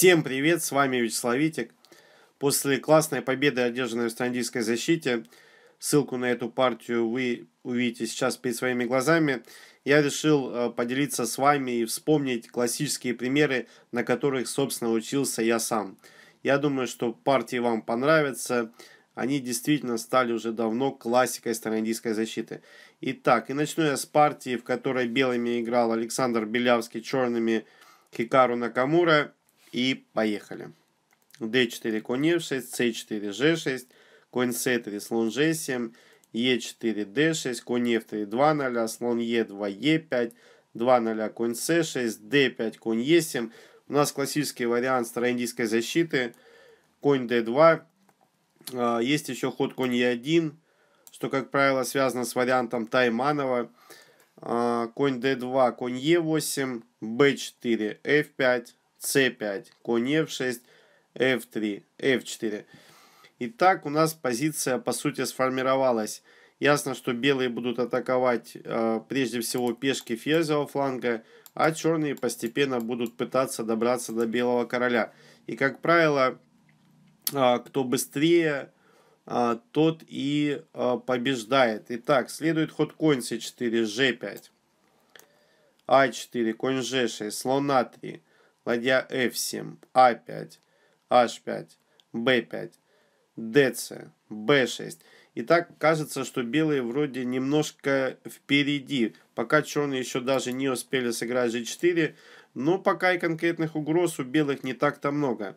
Всем привет, с вами Вячеслав Витик. После классной победы, одержанной в Астандийской защите, ссылку на эту партию вы увидите сейчас перед своими глазами, я решил э, поделиться с вами и вспомнить классические примеры, на которых, собственно, учился я сам. Я думаю, что партии вам понравятся, они действительно стали уже давно классикой староиндийской защиты. Итак, и начну я с партии, в которой белыми играл Александр Белявский, черными Хикару Накамура – и поехали. d4 конь f 6 c4 g6, конь c3, слон g7, e4 d6, конь f3 2 0, слон e2 e5, 2 0, конь c6, d5, конь e7. У нас классический вариант староиндийской защиты. Конь d2. А, есть еще ход конь e1, что, как правило, связано с вариантом Тайманова. А, конь d2, конь e8, b4, f5, c5, конь f6, f3, f4. Итак, у нас позиция по сути сформировалась. Ясно, что белые будут атаковать э, прежде всего пешки ферзевого фланга, а черные постепенно будут пытаться добраться до белого короля. И, как правило, э, кто быстрее, э, тот и э, итак следует ход конь c4, g5, а4, конь g6, слон а3, ладья f7, a5, h5, b5, dc, b6. И так кажется, что белые вроде немножко впереди. Пока черные еще даже не успели сыграть g4, но пока и конкретных угроз у белых не так-то много.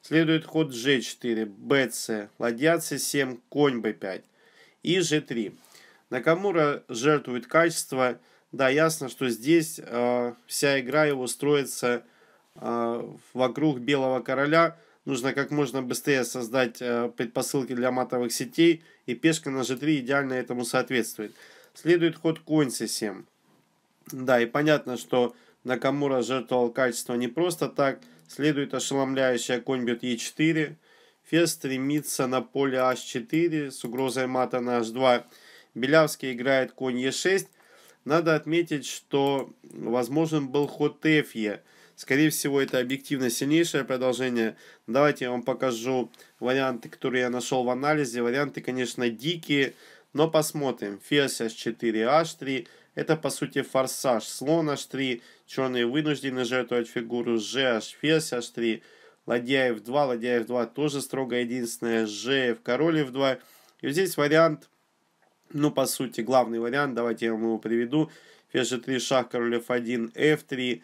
Следует ход g4, bc, ладья c7, конь b5 и g3. Накамура жертвует качество. Да, ясно, что здесь э, вся игра его строится а, вокруг белого короля нужно как можно быстрее создать э, предпосылки для матовых сетей, и пешка на g3 идеально этому соответствует. Следует ход конь c7. Да, и понятно, что Накамура жертвовал качество не просто так. Следует ошеломляющая конь бьет e4. Ферзь стремится на поле h4 с угрозой мата на h2. Белявский играет конь e6. Надо отметить, что возможен был ход fe. Скорее всего, это объективно сильнейшее продолжение. Давайте я вам покажу варианты, которые я нашел в анализе. Варианты, конечно, дикие, но посмотрим. Ферзь h4, h3. Это, по сути, форсаж. Слон h3. Черные вынуждены жертвовать фигуру. g, ферзь h3. Ладья f2, ладья f2 тоже строго единственное. g, f, король f2. И вот здесь вариант, ну, по сути, главный вариант. Давайте я вам его приведу. Ферзь g3, шах, король f1, f3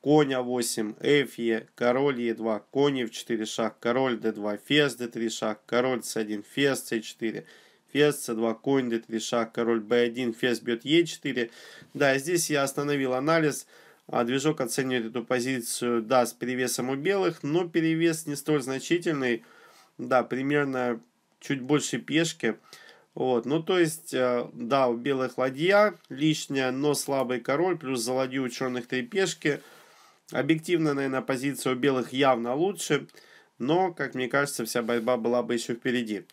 конь а8, f, е, король е2, конь в 4 шаг, король д 2 ферзь d3 шаг, король с 1 ферзь с 4 ферзь с 2 конь d3 шаг, король б 1 ферзь бьет е 4 Да, здесь я остановил анализ. А движок оценивает эту позицию, да, с перевесом у белых, но перевес не столь значительный. Да, примерно чуть больше пешки. Вот, ну то есть, э, да, у белых ладья лишняя, но слабый король, плюс за ладью у черных три пешки – Объективно, наверное, позиция у белых явно лучше, но, как мне кажется, вся борьба была бы еще впереди.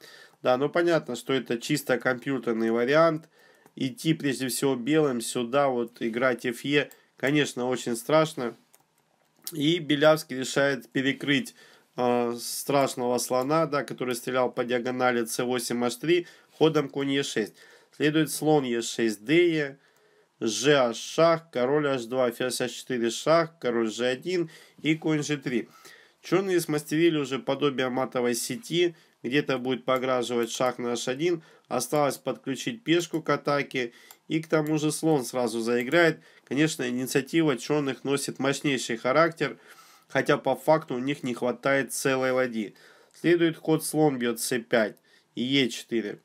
Да, ну понятно, что это чисто компьютерный вариант. Идти, прежде всего, белым сюда, вот играть FE, конечно, очень страшно. И Белявский решает перекрыть э, страшного слона, да, который стрелял по диагонали c8h3 ходом конь e6. Следует слон e6 d g аж шах, король h2, ферзь h4, шах, король g1 и конь g3. Черные смастерили уже подобие матовой сети, где-то будет пограживать шах на h1. Осталось подключить пешку к атаке и к тому же слон сразу заиграет. Конечно, инициатива черных носит мощнейший характер, хотя по факту у них не хватает целой ладьи. Следует ход слон бьет c5 и e4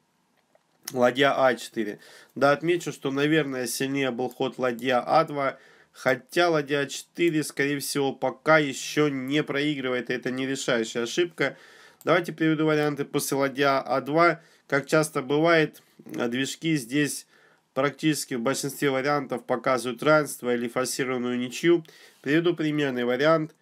ладья А4. Да, отмечу, что, наверное, сильнее был ход ладья А2, хотя ладья А4, скорее всего, пока еще не проигрывает, и это не решающая ошибка. Давайте приведу варианты после ладья А2. Как часто бывает, э, движки здесь практически в большинстве вариантов показывают равенство или форсированную ничью. Приведу примерный вариант.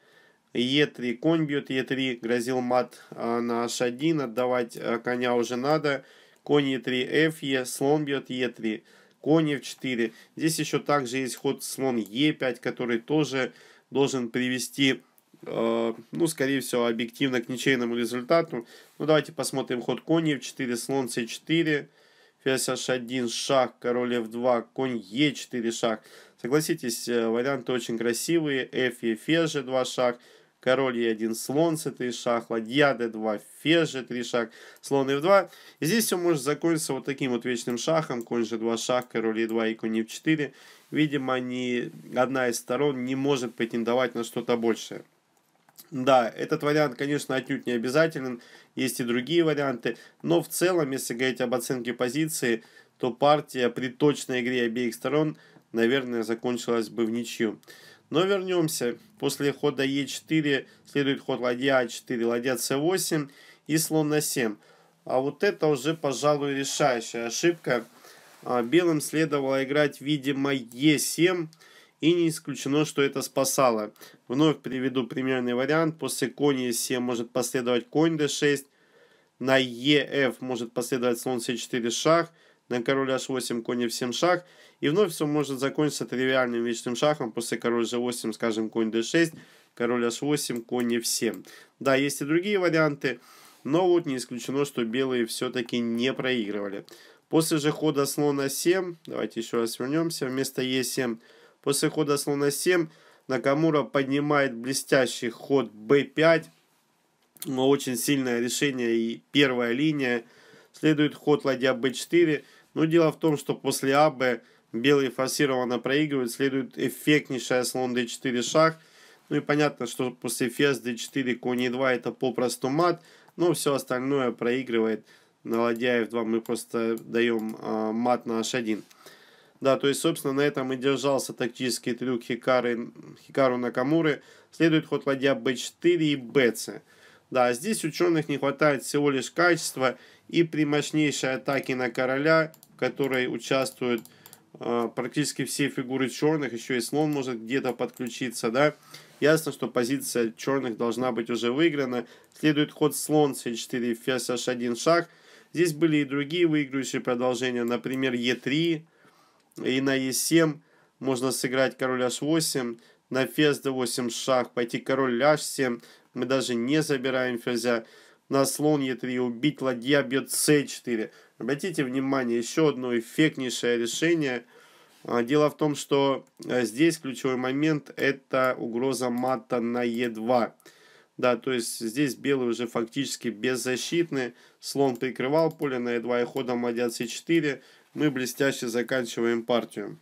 Е3 конь бьет, Е3 грозил мат э, на H1, отдавать э, коня уже надо конь e3, f, е, слон бьет e3, конь f4. Здесь еще также есть ход слон e5, который тоже должен привести, э, ну, скорее всего, объективно к ничейному результату. Ну, давайте посмотрим ход конь f4, слон c4, ферзь h1, шаг, король f2, конь e4, шаг. Согласитесь, э, варианты очень красивые. f, e, ферзь, 2 шаг король e1, слон с этой шаг, ладья d2, ферзь g3 шаг, слон f2. И здесь все может закончиться вот таким вот вечным шахом, конь g2 шах, король e2 и конь f4. Видимо, ни одна из сторон не может претендовать на что-то большее. Да, этот вариант, конечно, отнюдь не обязателен, есть и другие варианты, но в целом, если говорить об оценке позиции, то партия при точной игре обеих сторон, наверное, закончилась бы в ничью. Но вернемся. После хода Е4 следует ход ладья А4, ладья С8 и слон на 7. А вот это уже, пожалуй, решающая ошибка. А, белым следовало играть, видимо, Е7. И не исключено, что это спасало. Вновь приведу примерный вариант. После конь Е7 может последовать конь d6. На ЕФ может последовать слон С4 шах на король h8, конь f7 шаг И вновь все может закончиться тривиальным вечным шахом. После король g8, скажем, конь d6, король h8, конь f7. Да, есть и другие варианты, но вот не исключено, что белые все-таки не проигрывали. После же хода слона 7, давайте еще раз вернемся, вместо e7. После хода слона 7 Накамура поднимает блестящий ход b5. Но очень сильное решение и первая линия. Следует ход ладья b4. Но дело в том, что после АБ белые форсированно проигрывают, следует эффектнейшая слон d4 шах. Ну и понятно, что после ферзь d4 конь e2 это попросту мат, но все остальное проигрывает на ладья f2 мы просто даем э, а, мат на h1. Да, то есть, собственно, на этом и держался тактический трюк Хикары, Хикару Накамуры. Следует ход ладья b4 и bc. Да, здесь ученых не хватает всего лишь качества и при мощнейшей атаке на короля, в которой участвуют э, практически все фигуры черных, еще и слон может где-то подключиться, да. Ясно, что позиция черных должна быть уже выиграна. Следует ход слон c4, ферзь h1 шаг. Здесь были и другие выигрывающие продолжения, например, e3 и на e7 можно сыграть король h8, на ферзь d8 шах, пойти король h7, мы даже не забираем ферзя. На слон Е3 убить ладья бьет С4. Обратите внимание, еще одно эффектнейшее решение. А, дело в том, что э, здесь ключевой момент это угроза мата на Е2. Да, то есть здесь белые уже фактически беззащитны. Слон прикрывал поле на Е2 и ходом ладья С4. Мы блестяще заканчиваем партию.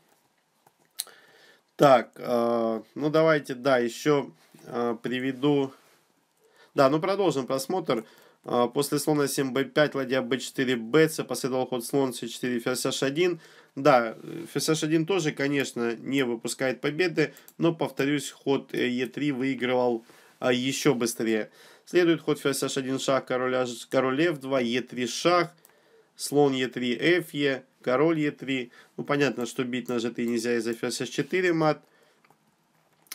Так, э, ну давайте, да, еще э, приведу да, ну продолжим просмотр. А, После слона 7b5, ладья b4, b, последовал ход слон c4, ферзь h1. Да, ферзь h1 тоже, конечно, не выпускает победы, но, повторюсь, ход e3 э, выигрывал а, еще быстрее. Следует ход ферзь h1 шах, король, h, король f2, e3 шах, слон e3, fe, король e3. Ну, понятно, что бить на g3 нельзя из-за ферзь h4 мат.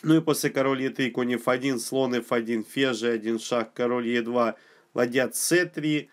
Ну и после король е 3 конь f1, слон f1, ферзь один шаг, король е 2 ладья c3.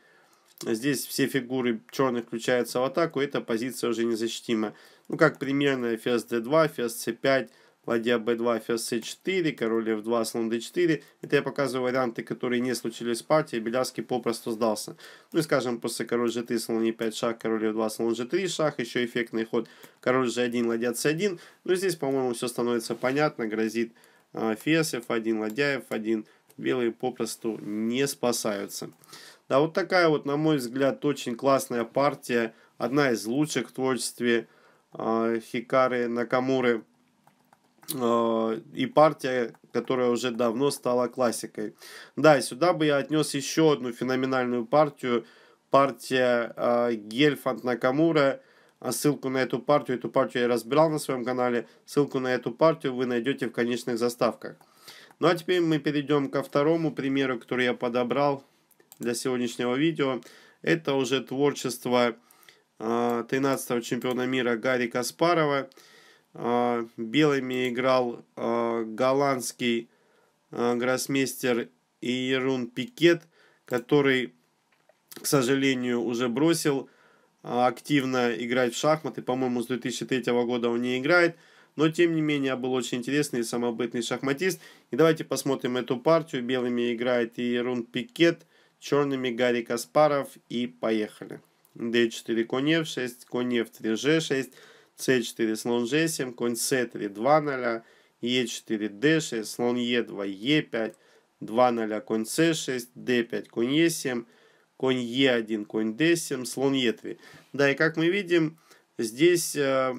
Здесь все фигуры черных включаются в атаку, эта позиция уже незащитима. Ну как примерно ферзь d2, ферзь c5, ладья b2, ферзь c4, король f2, слон d4. Это я показываю варианты, которые не случились в партии, Белявский попросту сдался. Ну и скажем, после король g3, слон e5, шах, король f2, слон g3, шах, еще эффектный ход, король g1, ладья c1. Ну и здесь, по-моему, все становится понятно, грозит э, ферзь f1, ладья f1, белые попросту не спасаются. Да, вот такая вот, на мой взгляд, очень классная партия, одна из лучших в творчестве э, Хикары Накамуры. Э, и партия, которая уже давно стала классикой. Да, сюда бы я отнес еще одну феноменальную партию, партия э, Гельфанд Накамура. А ссылку на эту партию, эту партию я разбирал на своем канале, ссылку на эту партию вы найдете в конечных заставках. Ну а теперь мы перейдем ко второму примеру, который я подобрал для сегодняшнего видео. Это уже творчество э, 13-го чемпиона мира Гарри Каспарова. А, белыми играл а, голландский а, гроссмейстер Иерун Пикет, который, к сожалению, уже бросил активно играть в шахматы. По-моему, с 2003 года он не играет. Но, тем не менее, был очень интересный и самобытный шахматист. И давайте посмотрим эту партию. Белыми играет Иерун Пикет, черными Гарри Каспаров. И поехали. d4 конь f6, конь f3, g6, c4 слон g7, конь c3, 2 0, e4, d6, слон e2, e5, 2 0, конь c6, d5, конь e7, конь e1, конь d7, слон e3. Да, и как мы видим, здесь э,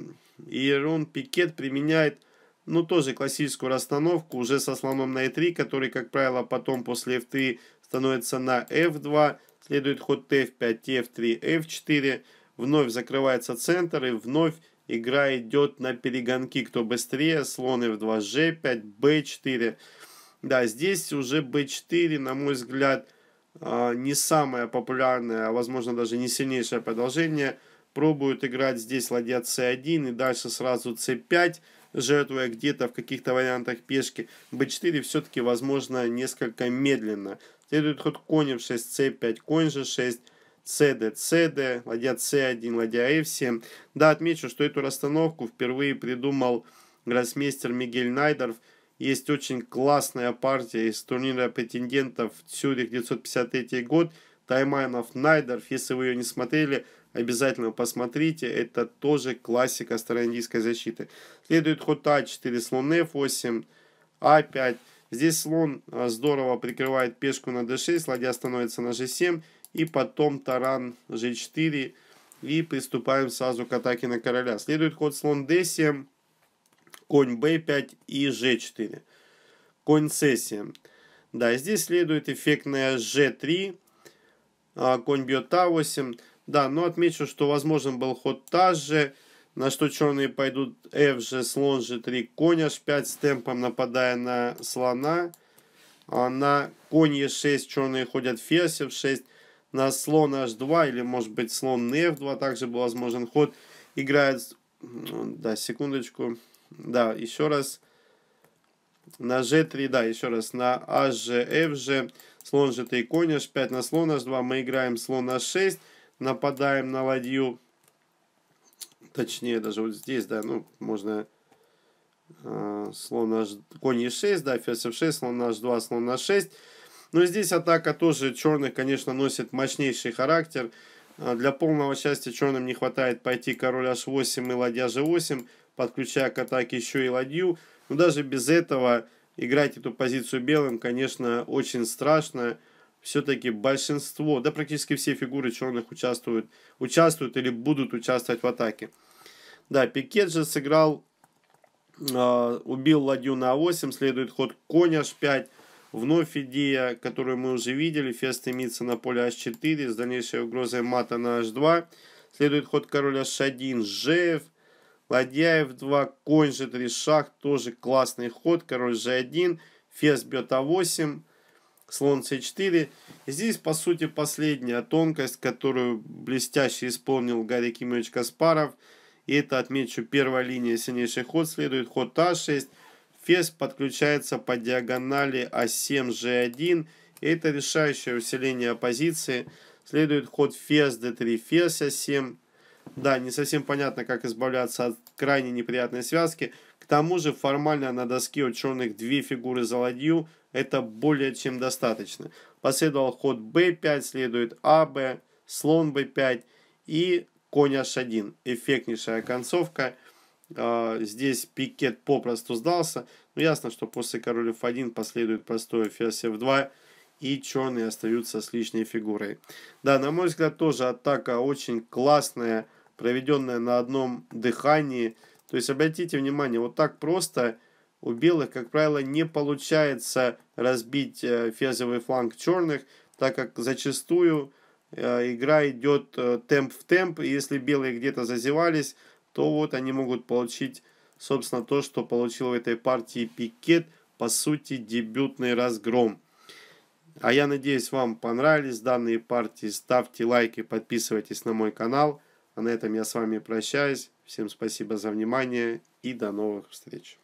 Иерон Пикет применяет, ну, тоже классическую расстановку, уже со слоном на e3, э который, как правило, потом после f3 становится на f2, следует ход f5, f3, f4, вновь закрывается центр и вновь Игра идет на перегонки, кто быстрее, слоны в 2G, 5B4. Да, здесь уже B4, на мой взгляд, а, не самое популярное, а возможно даже не сильнейшее продолжение. Пробуют играть здесь ладья c1 и дальше сразу c5, жертвуя где-то в каких-то вариантах пешки. b4 все-таки, возможно, несколько медленно. Следует ход конь f6, c5, конь g6, CD, CD, ладья C1, ладья F7. Да, отмечу, что эту расстановку впервые придумал гроссмейстер Мигель Найдеров. Есть очень классная партия из турнира претендентов Цюрих 953 год. Таймайнов Найдеров. Если вы ее не смотрели, обязательно посмотрите. Это тоже классика староиндийской защиты. Следует ход А4, слон F8, А5. Здесь слон а, здорово прикрывает пешку на d6, ладья становится на g7 и потом таран g4, и приступаем сразу к атаке на короля. Следует ход слон d7, конь b5 и g4. Конь c7. Да, здесь следует эффектная g3, а, конь бьет а8. Да, но отмечу, что возможен был ход таж же, на что черные пойдут f же, слон g3, конь h5 с темпом, нападая на слона. А на конь e6 черные ходят ферзь f6 на слон h2 или, может быть, слон на f2 также был возможен ход. Играет, ну, да, секундочку, да, еще раз, на g3, да, еще раз, на hg, fg, слон g и конь h5, на слон h2 мы играем слон h6, нападаем на ладью, точнее, даже вот здесь, да, ну, можно э, слон h, конь e6, да, ферзь f6, слон h2, слон h6, но здесь атака тоже черных, конечно, носит мощнейший характер. А, для полного счастья черным не хватает пойти король h8 и ладья g8, подключая к атаке еще и ладью. Но даже без этого играть эту позицию белым, конечно, очень страшно. Все-таки большинство, да практически все фигуры черных участвуют, участвуют или будут участвовать в атаке. Да, пикет же сыграл, э, убил ладью на 8, следует ход конь h5. Вновь идея, которую мы уже видели, ферзь стремится на поле h4 с дальнейшей угрозой мата на h2. Следует ход короля h1, жев, ладья f2, конь g3, шах, тоже классный ход, король g1, ферзь бьет а8, слон c4. И здесь, по сути, последняя тонкость, которую блестяще исполнил Гарри Кимович Каспаров. И это, отмечу, первая линия сильнейший ход следует, ход а6. Фес подключается по диагонали А7, G1. И это решающее усиление оппозиции. Следует ход фес d3, фес а7. Да, не совсем понятно, как избавляться от крайне неприятной связки. К тому же формально на доске у черных две фигуры за ладью. Это более чем достаточно. Последовал ход b5, следует аб, слон b5 и конь h1. Эффектнейшая концовка. А, здесь пикет попросту сдался. Но ну, ясно, что после король f1 последует простой ферзь f2. И черные остаются с лишней фигурой. Да, на мой взгляд, тоже атака очень классная, проведенная на одном дыхании. То есть, обратите внимание, вот так просто у белых, как правило, не получается разбить э, ферзевый фланг черных, так как зачастую э, игра идет э, темп в темп, и если белые где-то зазевались, то вот они могут получить, собственно, то, что получил в этой партии Пикет, по сути, дебютный разгром. А я надеюсь, вам понравились данные партии. Ставьте лайки, подписывайтесь на мой канал. А на этом я с вами прощаюсь. Всем спасибо за внимание и до новых встреч.